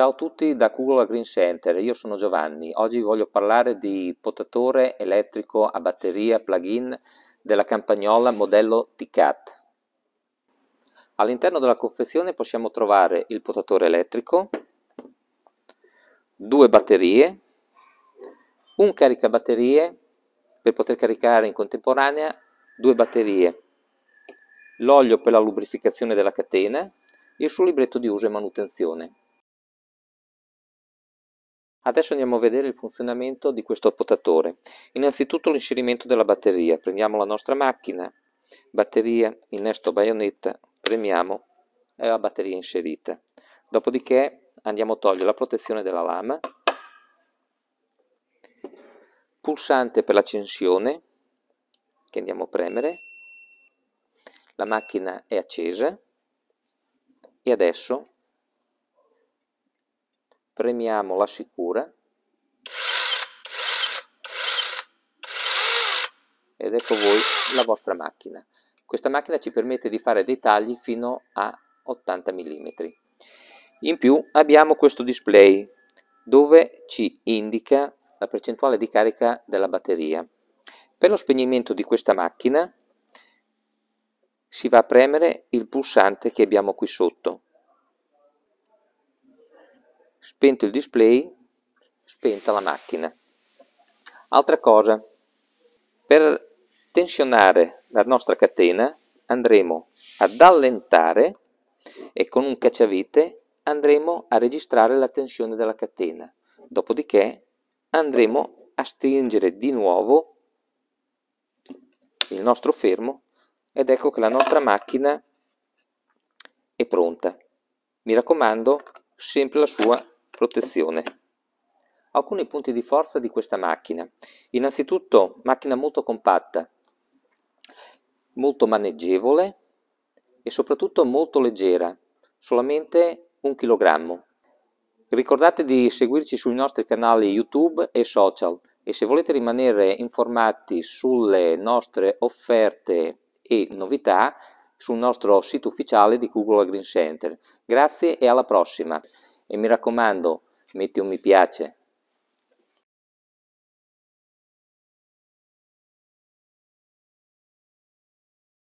Ciao a tutti da Google Green Center, io sono Giovanni. Oggi vi voglio parlare di potatore elettrico a batteria plug-in della campagnola modello TCAT. All'interno della confezione possiamo trovare il potatore elettrico, due batterie, un caricabatterie per poter caricare in contemporanea due batterie, l'olio per la lubrificazione della catena e il suo libretto di uso e manutenzione. Adesso andiamo a vedere il funzionamento di questo potatore. Innanzitutto l'inserimento della batteria. Prendiamo la nostra macchina, batteria, innesto baionetta, premiamo e eh, la batteria inserita. Dopodiché andiamo a togliere la protezione della lama, pulsante per l'accensione che andiamo a premere, la macchina è accesa e adesso premiamo la sicura ed ecco voi la vostra macchina. Questa macchina ci permette di fare dei tagli fino a 80 mm. In più abbiamo questo display dove ci indica la percentuale di carica della batteria. Per lo spegnimento di questa macchina si va a premere il pulsante che abbiamo qui sotto spento il display, spenta la macchina. Altra cosa, per tensionare la nostra catena andremo ad allentare e con un cacciavite andremo a registrare la tensione della catena. Dopodiché andremo a stringere di nuovo il nostro fermo ed ecco che la nostra macchina è pronta. Mi raccomando, sempre la sua Protezione. Alcuni punti di forza di questa macchina. Innanzitutto, macchina molto compatta, molto maneggevole e soprattutto molto leggera, solamente un chilogrammo. Ricordate di seguirci sui nostri canali YouTube e social e se volete rimanere informati sulle nostre offerte e novità sul nostro sito ufficiale di Google Green Center. Grazie e alla prossima! e mi raccomando, metti un mi piace.